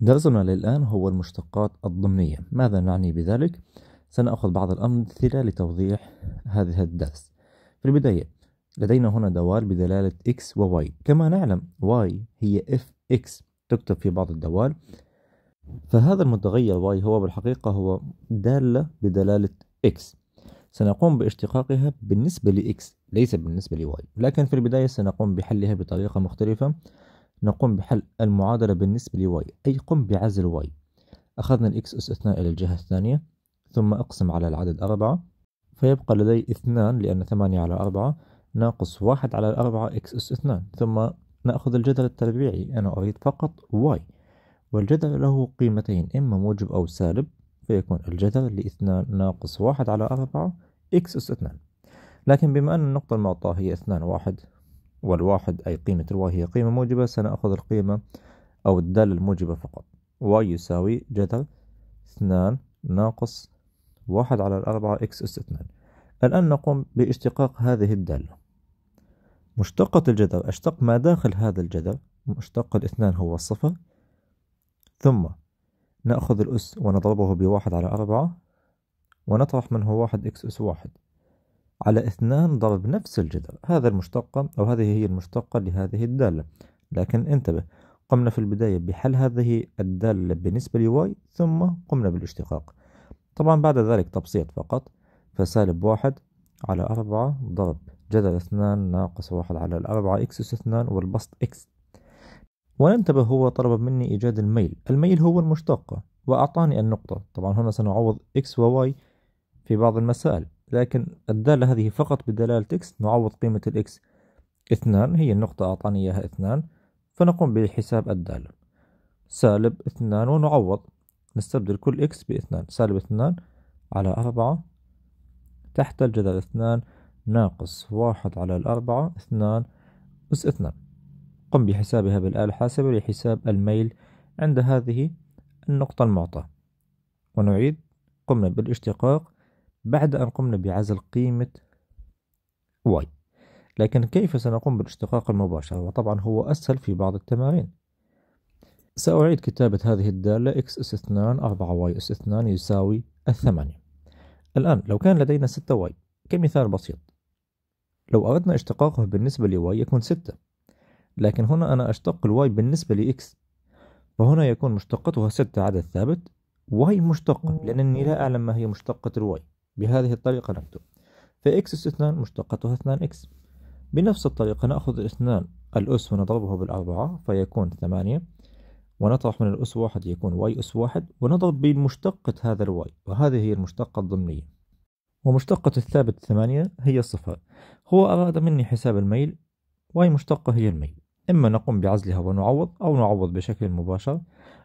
درسنا للآن هو المشتقات الضمنية ماذا نعني بذلك؟ سنأخذ بعض الأمثلة لتوضيح هذا الدرس في البداية لدينا هنا دوال بدلالة x و y كما نعلم y هي fx تكتب في بعض الدوال فهذا المتغير y هو بالحقيقة هو دالة بدلالة x سنقوم باشتقاقها بالنسبة ل x ليس بالنسبة ل y لكن في البداية سنقوم بحلها بطريقة مختلفة نقوم بحل المعادلة بالنسبة لـ y أي قم بعزل y أخذنا الـ x أس 2 إلى الجهة الثانية ثم أقسم على العدد 4 فيبقى لدي 2 لأن 8 على 4 ناقص 1 على 4 x أس 2 ثم نأخذ الجذر التربيعي أنا أريد فقط y والجذر له قيمتين إما موجب أو سالب فيكون الجذر لـ 2 ناقص 1 على 4 x أس 2 لكن بما أن النقطة المعطاة هي 2 1 والواحد أي قيمة الواي هي قيمة موجبة سنأخذ القيمة أو الدالة الموجبة فقط واي يساوي جدل اثنان ناقص واحد على الأربعة إكس أس اثنان الآن نقوم باشتقاق هذه الدالة مشتقة الجدل أشتق ما داخل هذا الجدل مشتق الاثنان هو الصفر ثم نأخذ الأس ونضربه بواحد على أربعة ونطرح منه واحد إكس أس واحد على اثنان ضرب نفس الجذر هذا المشتقة أو هذه هي المشتقة لهذه الدالة لكن انتبه قمنا في البداية بحل هذه الدالة بالنسبة لواي ثم قمنا بالاشتقاق طبعا بعد ذلك تبسيط فقط فسالب واحد على أربعة ضرب جذر اثنان ناقص واحد على الأربعة إكس أس اثنان والبسط إكس وننتبه هو طلب مني إيجاد الميل الميل هو المشتقة وأعطاني النقطة طبعا هنا سنعوض إكس وواي في بعض المسائل لكن الدالة هذه فقط بدلالة x نعوض قيمة الإكس اثنان هي النقطة أعطاني إياها اثنان فنقوم بحساب الدالة سالب اثنان ونعوض نستبدل كل إكس باثنان سالب اثنان على أربعة تحت الجذر اثنان ناقص واحد على الأربعة اثنان أس اثنان قم بحسابها بالآلة الحاسبة لحساب الميل عند هذه النقطة المعطاة ونعيد قمنا بالاشتقاق بعد أن قمنا بعزل قيمة y لكن كيف سنقوم بالاشتقاق المباشر وطبعا هو أسهل في بعض التمارين سأعيد كتابة هذه الدالة x أس 2 4 y أس 2 يساوي الثمانية الآن لو كان لدينا 6 y كمثال بسيط لو أردنا اشتقاقه بالنسبة ل y يكون 6 لكن هنا أنا أشتق ال y بالنسبة ل x فهنا يكون مشتقتها 6 عدد ثابت y مشتقة لأنني لا أعلم ما هي مشتقة ال y بهذه الطريقة نكتب فإكس أس اثنان مشتقتها اثنان إكس بنفس الطريقة نأخذ اثنان الأس ونضربه بالأربعة فيكون ثمانية ونطرح من الأس واحد يكون واي أس واحد ونضرب بمشتقة هذا الواي وهذه هي المشتقة الضمنية ومشتقة الثابت ثمانية هي صفر هو أراد مني حساب الميل واي مشتقة هي الميل إما نقوم بعزلها ونعوض أو نعوض بشكل مباشر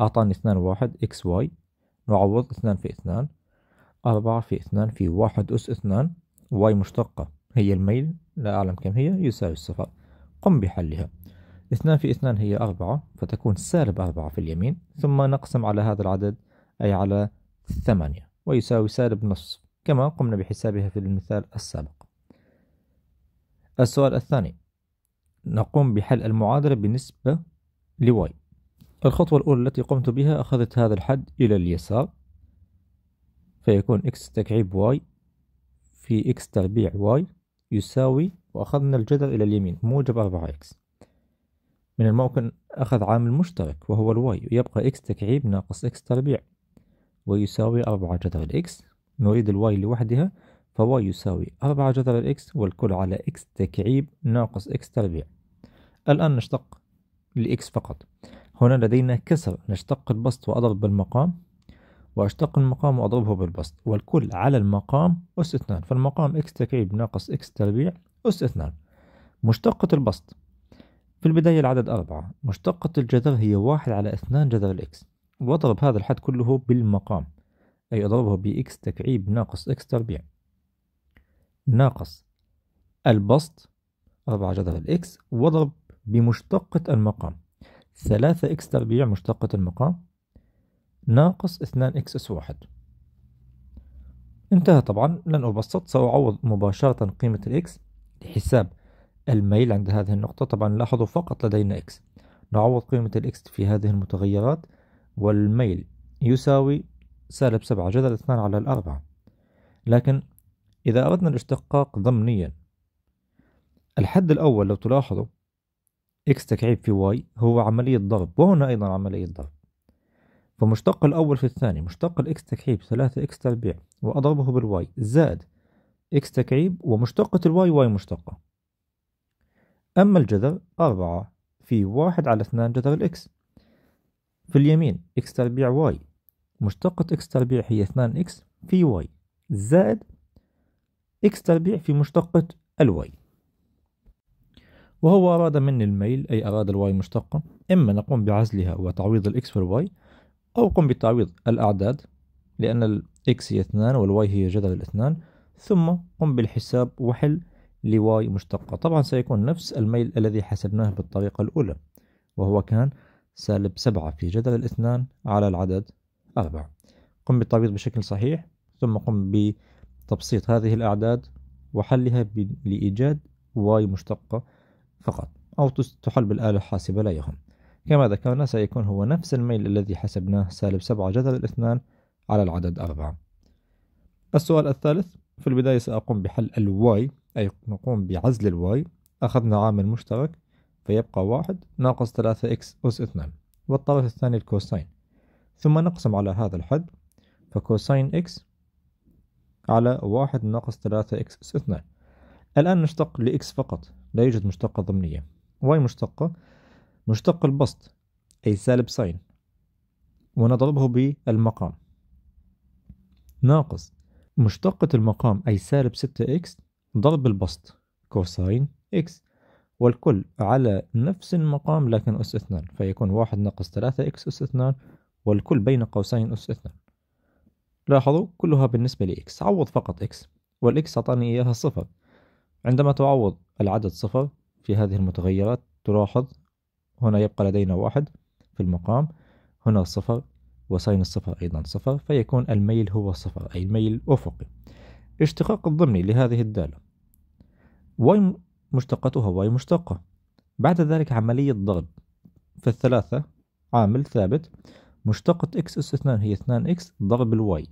أعطاني اثنان واحد إكس واي نعوض اثنان في اثنان أربعة في اثنان في واحد أس اثنان واي مشتقة هي الميل لا أعلم كم هي يساوي الصفر قم بحلها اثنان في اثنان هي أربعة فتكون سالب أربعة في اليمين ثم نقسم على هذا العدد أي على ثمانية ويساوي سالب نصف كما قمنا بحسابها في المثال السابق السؤال الثاني نقوم بحل المعادلة بالنسبة لواي الخطوة الأولى التي قمت بها أخذت هذا الحد إلى اليسار فيكون إكس تكعيب واي في إكس تربيع واي يساوي وأخذنا الجذر إلى اليمين موجب أربعة إكس من الممكن أخذ عامل مشترك وهو الواي يبقى إكس تكعيب ناقص إكس تربيع ويساوي أربعة جذر الإكس نريد الواي لوحدها فواي يساوي أربعة جذر الإكس والكل على إكس تكعيب ناقص إكس تربيع الآن نشتق لإكس فقط هنا لدينا كسر نشتق البسط وأضرب بالمقام وأشتق المقام وأضربه بالبسط والكل على المقام أس اثنان فالمقام إكس تكعيب ناقص إكس تربيع أس اثنان مشتقة البسط في البداية العدد أربعة مشتقة الجذر هي واحد على اثنان جذر الإكس واضرب هذا الحد كله بالمقام أي أضربه بإكس تكعيب ناقص إكس تربيع ناقص البسط أربعة جذر الإكس واضرب بمشتقة المقام ثلاثة إكس تربيع مشتقة المقام ناقص 2 اكس اس واحد انتهى طبعا لن أبسط سأعوض مباشرة قيمة الاكس لحساب الميل عند هذه النقطة طبعا لاحظوا فقط لدينا اكس نعوض قيمة الاكس في هذه المتغيرات والميل يساوي سالب سبعة جذر اثنان على الأربعة لكن إذا أردنا الاشتقاق ضمنيا الحد الأول لو تلاحظوا اكس تكعيب في واي هو عملية ضرب وهنا أيضا عملية ضرب فمشتق الأول في الثاني مشتق الإكس تكعيب ثلاثة إكس تربيع وأضربه بالواي زائد إكس تكعيب ومشتقة الواي واي مشتقة أما الجذر أربعة في واحد على اثنان جذر الإكس في اليمين إكس تربيع واي مشتقة إكس تربيع هي اثنان إكس في واي زائد إكس تربيع في مشتقة الواي وهو أراد مني الميل أي أراد الواي مشتقة إما نقوم بعزلها وتعويض الإكس والواي أو قم بتعويض الأعداد لأن الإكس هي والـ والواي هي جذر الاثنان ثم قم بالحساب وحل لواي مشتقة طبعا سيكون نفس الميل الذي حسبناه بالطريقة الأولى وهو كان سالب 7 في جذر الاثنان على العدد 4 قم بالتعويض بشكل صحيح ثم قم بتبسيط هذه الأعداد وحلها لإيجاد واي مشتقة فقط أو تحل بالآلة الحاسبة لا يهم كما ذكرنا سيكون هو نفس الميل الذي حسبناه سالب سبعة جذر الاثنان على العدد أربعة السؤال الثالث في البداية سأقوم بحل الواي أي نقوم بعزل الواي أخذنا عامل مشترك فيبقى واحد ناقص ثلاثة إكس أس اثنان والطرف الثاني الكوساين ثم نقسم على هذا الحد فكوساين إكس على واحد ناقص ثلاثة إكس أس اثنان الآن نشتق لإكس فقط لا يوجد مشتقة ضمنية واي مشتقة مشتق البسط أي سالب ساين ونضربه بالمقام ناقص مشتقة المقام أي سالب ستة إكس ضرب البسط كوساين إكس والكل على نفس المقام لكن أس اثنان فيكون واحد ناقص ثلاثة إكس أس اثنان والكل بين قوسين أس اثنان لاحظوا كلها بالنسبة لإكس عوض فقط إكس والإكس أعطاني إياها صفر عندما تعوض العدد صفر في هذه المتغيرات تلاحظ هنا يبقى لدينا واحد في المقام هنا صفر وسين الصفر أيضا صفر فيكون الميل هو صفر أي ميل أفقي اشتقاق الضمني لهذه الدالة واي مشتقتها واي مشتقة بعد ذلك عملية ضرب فالثلاثة عامل ثابت مشتقة x أس 2 هي 2x ضرب الواي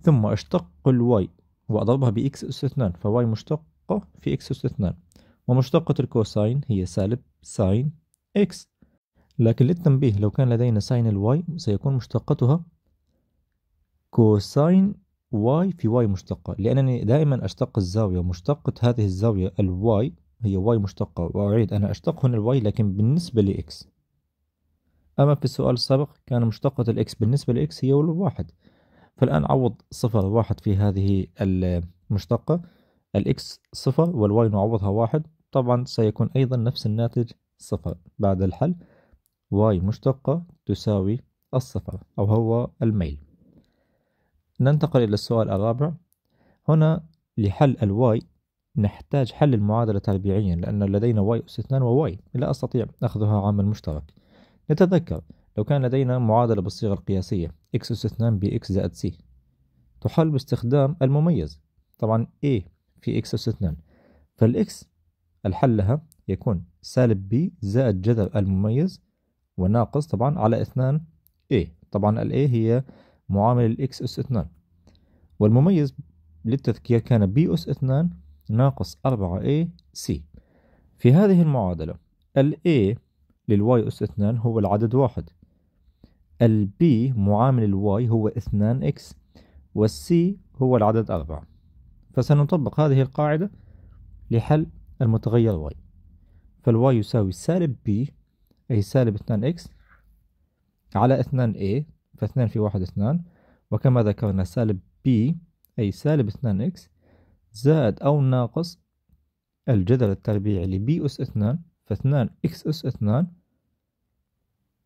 ثم اشتق الواي وأضربها بإكس أس 2 فواي مشتقة في إكس أس 2 ومشتقة الكوساين هي سالب ساين x لكن للتنبيه لو كان لدينا ساين الواي سيكون مشتقتها كوساين واي في واي مشتقة لأنني دائما أشتق الزاوية مشتقة هذه الزاوية الواي هي واي مشتقة وأعيد أنا أشتق هنا الواي لكن بالنسبة لإكس أما في السؤال السابق كان مشتقة الإكس بالنسبة لإكس هي واحد فالآن عوض صفر واحد في هذه المشتقة الإكس صفر والواي نعوضها واحد طبعا سيكون أيضا نفس الناتج صفر بعد الحل واي مشتقة تساوي الصفر أو هو الميل ننتقل إلى السؤال الرابع هنا لحل الواي نحتاج حل المعادلة تربيعيا لأن لدينا واي أس 2 وواي لا أستطيع أخذها عامل مشترك نتذكر لو كان لدينا معادلة بالصيغة القياسية x أس ب x زائد c تحل باستخدام المميز طبعا a في x أس 2 فالx الحل لها يكون سالب بي زائد جذر المميز وناقص طبعا على اثنان A طبعا ال A هي معامل X أس اثنان والمميز للتذكير كان B أس اثنان ناقص أربعة A C في هذه المعادلة ال A Y أس اثنان هو العدد واحد ال B معامل Y هو اثنان X C هو العدد أربعة فسنطبق هذه القاعدة لحل المتغير y فالواي يساوي سالب بي أي سالب 2 إكس على 2a فاثنان في واحد اثنان وكما ذكرنا سالب بي أي سالب 2 إكس زائد أو ناقص الجدل التربيعي ل بي أس اثنان فاثنان إكس أس اثنان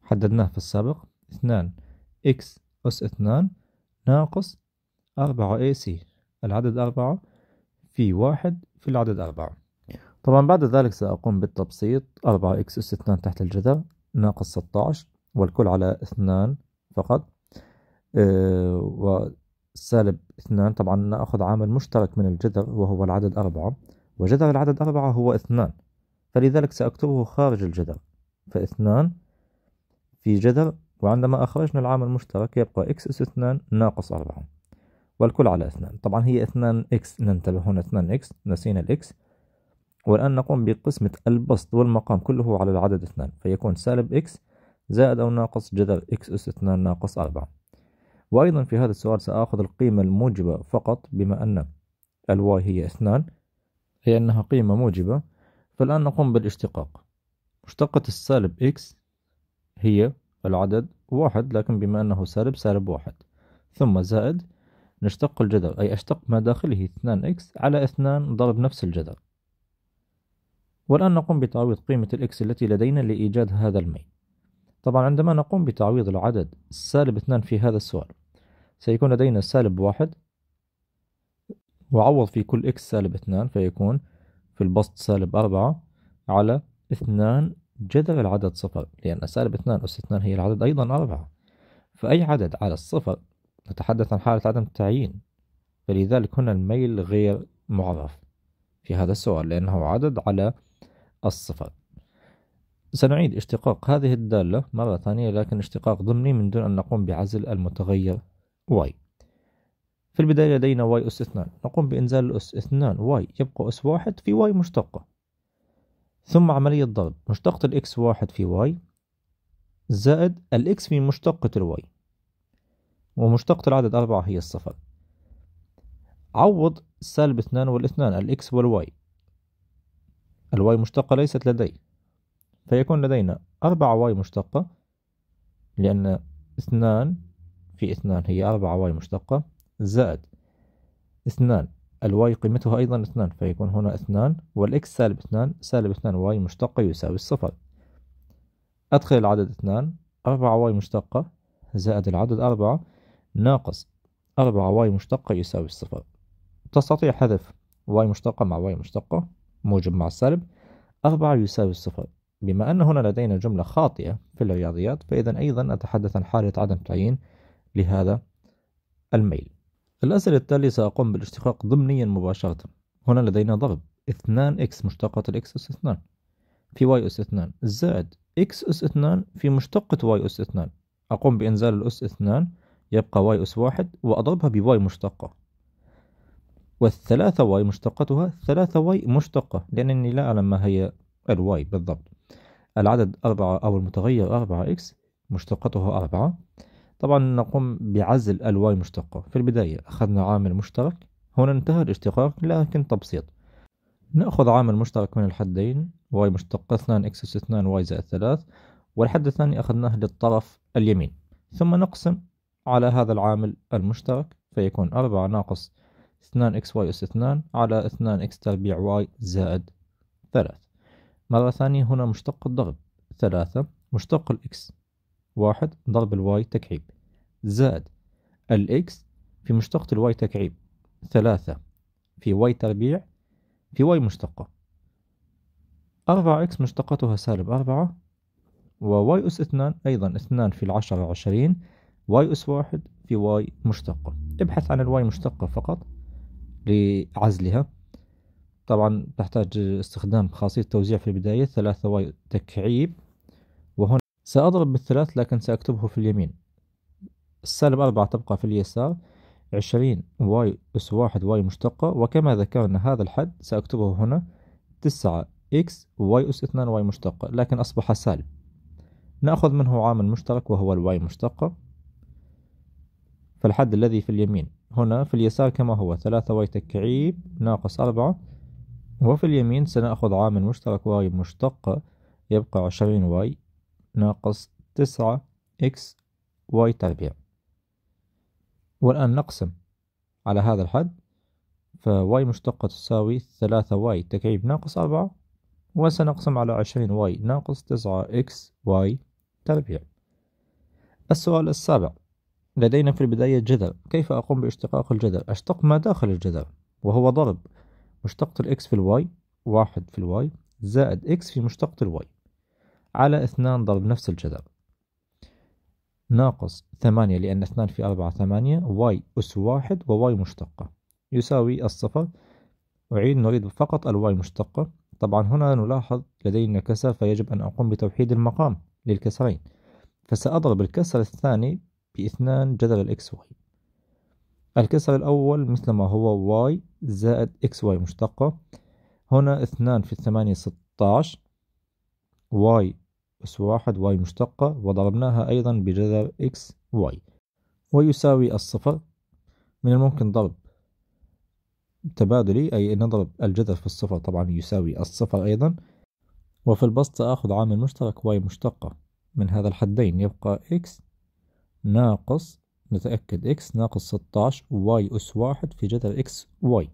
حددناه في السابق اثنان إكس أس اثنان ناقص أربعة AC العدد أربعة في واحد في العدد أربعة طبعا بعد ذلك سأقوم بالتبسيط 4 x أس 2 تحت الجذر ناقص 16 والكل على 2 فقط أه وسالب 2 طبعا نأخذ عامل مشترك من الجذر وهو العدد 4 وجذر العدد 4 هو 2 فلذلك سأكتبه خارج الجذر فاثنان في جذر وعندما أخرجنا العامل المشترك يبقى x أس 2 ناقص 4 والكل على 2 طبعا هي 2 x ننتبه هنا 2 x نسينا الاكس والآن نقوم بقسمة البسط والمقام كله على العدد اثنان فيكون سالب إكس زائد أو ناقص جذر إكس أس اثنان ناقص أربعة وأيضا في هذا السؤال سآخذ القيمة الموجبة فقط بما أن الواي هي اثنان أي أنها قيمة موجبة فالآن نقوم بالاشتقاق مشتقة السالب إكس هي العدد واحد لكن بما أنه سالب سالب واحد ثم زائد نشتق الجذر أي أشتق ما داخله اثنان إكس على اثنان ضرب نفس الجذر والآن نقوم بتعويض قيمة الإكس التي لدينا لإيجاد هذا الميل طبعا عندما نقوم بتعويض العدد سالب اثنان في هذا السؤال سيكون لدينا سالب واحد وعوض في كل إكس سالب اثنان فيكون في البسط سالب أربعة على اثنان جذر العدد صفر لأن سالب اثنان أس اثنان هي العدد أيضا أربعة فأي عدد على الصفر نتحدث عن حالة عدم التعيين فلذلك هنا الميل غير معرف في هذا السؤال لأنه عدد على الصفات سنعيد اشتقاق هذه الدالة مرة ثانية لكن اشتقاق ضمني من دون أن نقوم بعزل المتغير y في البداية لدينا y أس اثنان نقوم بإنزال الأس اثنان y يبقى أس واحد في y مشتقة ثم عملية ضرب مشتقة الإكس واحد في y زائد الإكس في مشتقة الواي ومشتقة العدد أربعة هي الصفر عوض سالب اثنان والاثنان الإكس والواي الواي مشتقة ليست لدي فيكون لدينا أربعة واي مشتقة لأن اثنان في اثنان هي أربعة واي مشتقة زائد اثنان الواي قيمتها أيضا اثنان فيكون هنا اثنان والإكس سالب اثنان سالب اثنان واي مشتقة يساوي الصفر أدخل العدد اثنان أربعة واي مشتقة زائد العدد أربعة ناقص أربعة واي مشتقة يساوي الصفر تستطيع حذف واي مشتقة مع واي مشتقة موجب مع السالب أربعة يساوي الصفر بما أن هنا لدينا جملة خاطئة في الرياضيات فإذا أيضا أتحدث عن حالة عدم تعيين لهذا الميل الأسئلة التالية سأقوم بالاشتقاق ضمنيا مباشرة هنا لدينا ضرب 2 x مشتقة x أس 2 في y أس 2 زائد x أس 2 في مشتقة y أس 2 أقوم بإنزال الأس 2 يبقى y أس 1 وأضربها ب y مشتقة والثلاثة واي مشتقتها ثلاثة واي مشتقة لأنني لا أعلم ما هي الواي بالضبط العدد أربعة أو المتغير أربعة إكس مشتقتها أربعة طبعا نقوم بعزل الواي مشتقة في البداية أخذنا عامل مشترك هنا انتهى الاشتقاق لكن تبسيط نأخذ عامل مشترك من الحدين واي مشتقة اثنان إكس أس اثنان واي زائد ثلاث والحد الثاني أخذناه للطرف اليمين ثم نقسم على هذا العامل المشترك فيكون أربعة ناقص 2 اكس واي اس 2 على 2 اكس تربيع واي زائد 3 مرة ثانية هنا مشتق الضرب 3 مشتق الاكس 1 ضرب الواي تكعيب زائد الاكس في مشتقة الواي تكعيب 3 في واي تربيع في واي مشتقة 4 إكس مشتقتها سالب أربعة وواي أس 2 أيضا 2 في العشرة 20 واي أس 1 في واي مشتقة ابحث عن الواي مشتقة فقط لعزلها طبعا تحتاج استخدام خاصية توزيع في البداية ثلاثة واي تكعيب وهنا سأضرب بالثلاث لكن سأكتبه في اليمين السالب أربعة تبقى في اليسار عشرين واي أس واحد واي مشتقة وكما ذكرنا هذا الحد سأكتبه هنا تسعة إكس واي أس اثنان واي مشتقة لكن أصبح سالب نأخذ منه عامل مشترك وهو الواي مشتقة فالحد الذي في اليمين هنا في اليسار كما هو ثلاثة واي تكعيب ناقص أربعة وفي اليمين سنأخذ عامل مشترك واي مشتق يبقى عشرين واي ناقص تسعة إكس واي تربيع والآن نقسم على هذا الحد فواي مشتقة تساوي ثلاثة واي تكعيب ناقص أربعة وسنقسم على عشرين واي ناقص تسعة إكس واي تربيع السؤال السابع لدينا في البداية جذر كيف أقوم باشتقاق الجذر أشتق ما داخل الجذر وهو ضرب مشتقة الإكس في الواي واحد في الواي زائد إكس في مشتقة الواي على اثنان ضرب نفس الجذر ناقص ثمانية لأن اثنان في أربعة ثمانية واي أس واحد وواي مشتقة يساوي الصفر أعيد نريد فقط الواي مشتقة طبعا هنا نلاحظ لدينا كسر فيجب أن أقوم بتوحيد المقام للكسرين فسأضرب الكسر الثاني باثنان جذر الإكس واي الكسر الأول مثل ما هو واي زائد إكس واي مشتقة هنا اثنان في الثمانية ستاش واي أس واحد واي مشتقة وضربناها أيضا بجذر إكس واي ويساوي الصفر من الممكن ضرب تبادلي أي نضرب الجذر في الصفر طبعا يساوي الصفر أيضا وفي البسط آخذ عامل مشترك واي مشتقة من هذا الحدين يبقى إكس ناقص نتأكد x ناقص 16 y أس واحد في جذر x y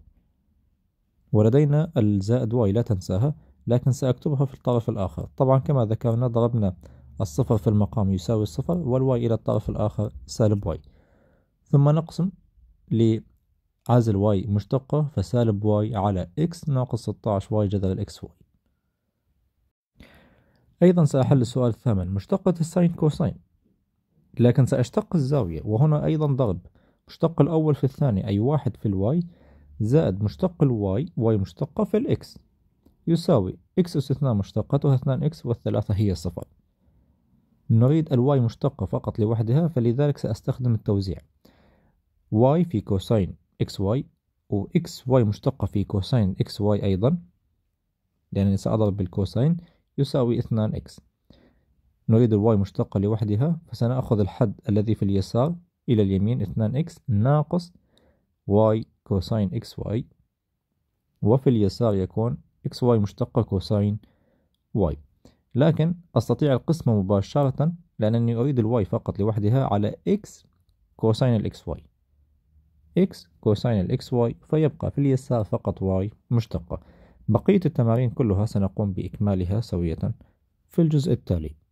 ولدينا الزائد y لا تنساها لكن سأكتبها في الطرف الآخر طبعا كما ذكرنا ضربنا الصفر في المقام يساوي الصفر والواي إلى الطرف الآخر سالب واي ثم نقسم لعازل واي مشتقة فسالب واي على إكس ناقص 16 واي جذر الإكس واي أيضا سأحل السؤال الثامن مشتقة الساين كوساين لكن سأشتق الزاوية وهنا أيضا ضرب مشتق الأول في الثاني أي واحد في الواي زائد مشتق الواي واي مشتقة في الإكس يساوي إكس أس اثنان مشتقتها اثنان إكس والثلاثة هي صفر نريد الواي مشتقة فقط لوحدها فلذلك سأستخدم التوزيع واي في كوساين إكس واي وإكس واي مشتقة في كوساين إكس واي أيضا لأنني يعني سأضرب بالكوساين يساوي اثنان إكس نريد الواي مشتقة لوحدها فسنأخذ الحد الذي في اليسار إلى اليمين 2x ناقص y كوساين xy وفي اليسار يكون xy مشتقة كوساين y لكن أستطيع القسمة مباشرة لأنني أريد الواي فقط لوحدها على x كوساين الاكس x كوساين الاكس فيبقى في اليسار فقط y مشتقة بقية التمارين كلها سنقوم بإكمالها سوية في الجزء التالي